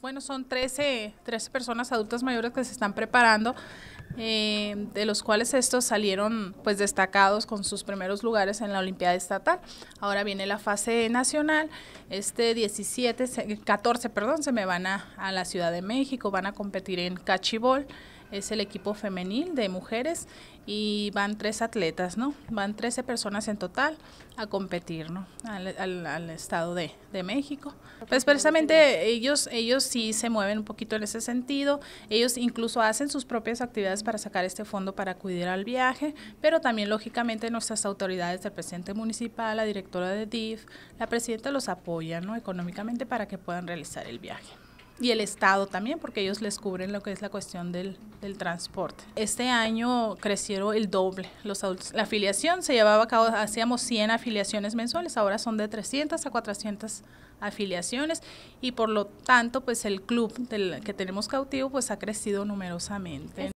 Bueno, son 13, 13 personas adultas mayores que se están preparando eh, de los cuales estos salieron pues destacados con sus primeros lugares en la Olimpiada Estatal. Ahora viene la fase nacional, este 17, 14, perdón, se me van a, a la Ciudad de México, van a competir en cachibol, es el equipo femenil de mujeres y van tres atletas, ¿no? Van 13 personas en total a competir, ¿no? Al, al, Estado de, de, México. Pues precisamente ellos, ellos sí se mueven un poquito en ese sentido, ellos incluso hacen sus propias actividades para sacar este fondo para acudir al viaje, pero también lógicamente nuestras autoridades, el presidente municipal, la directora de DIF, la presidenta los apoya ¿no? económicamente para que puedan realizar el viaje y el Estado también, porque ellos les cubren lo que es la cuestión del, transporte. Este año crecieron el doble. Los, la afiliación se llevaba a cabo, hacíamos 100 afiliaciones mensuales, ahora son de 300 a 400 afiliaciones y por lo tanto, pues el club que tenemos cautivo pues ha crecido numerosamente.